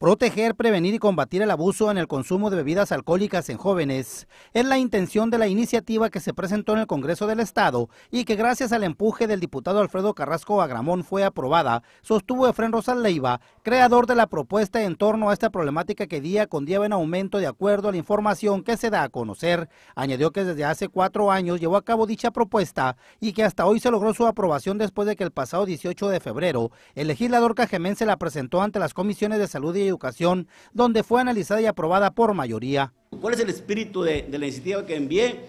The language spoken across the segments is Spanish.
Proteger, prevenir y combatir el abuso en el consumo de bebidas alcohólicas en jóvenes es la intención de la iniciativa que se presentó en el Congreso del Estado y que gracias al empuje del diputado Alfredo Carrasco Agramón fue aprobada, sostuvo Efren Rosal Leiva, creador de la propuesta en torno a esta problemática que día con día va en aumento de acuerdo a la información que se da a conocer. Añadió que desde hace cuatro años llevó a cabo dicha propuesta y que hasta hoy se logró su aprobación después de que el pasado 18 de febrero el legislador cajemense la presentó ante las comisiones de salud y Educación, donde fue analizada y aprobada por mayoría. ¿Cuál es el espíritu de, la iniciativa que envié?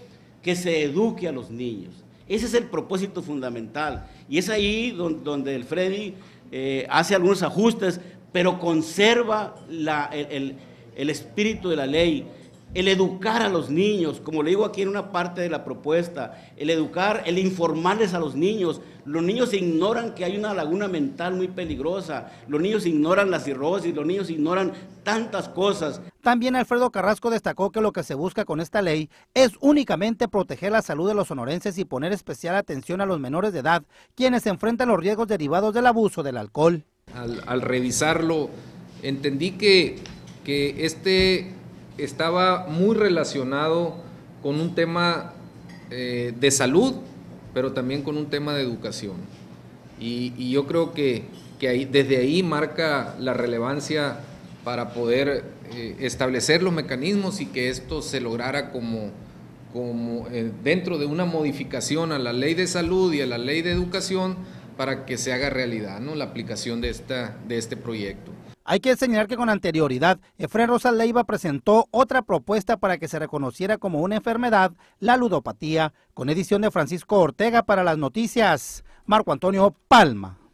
Que se eduque a los niños. Ese es el propósito fundamental. Y es ahí donde, el Freddy eh, hace algunos ajustes, pero conserva el espíritu de la ley el educar a los niños, como le digo aquí en una parte de la propuesta, el educar, el informarles a los niños. Los niños ignoran que hay una laguna mental muy peligrosa, los niños ignoran la cirrosis, los niños ignoran tantas cosas. También Alfredo Carrasco destacó que lo que se busca con esta ley es únicamente proteger la salud de los sonorenses y poner especial atención a los menores de edad, quienes enfrentan los riesgos derivados del abuso del alcohol. Al, revisarlo, entendí que, que este estaba muy relacionado con un tema eh, de salud, pero también con un tema de educación. Y, yo creo que, desde ahí marca la relevancia para poder eh, establecer los mecanismos y que esto se lograra como, eh, dentro de una modificación a la ley de salud y a la ley de educación para que se haga realidad ¿no? la aplicación de este proyecto. Hay que señalar que con anterioridad, Efraín Rosa Leiva presentó otra propuesta para que se reconociera como una enfermedad la ludopatía, con edición de Francisco Ortega para las noticias. Marco Antonio Palma.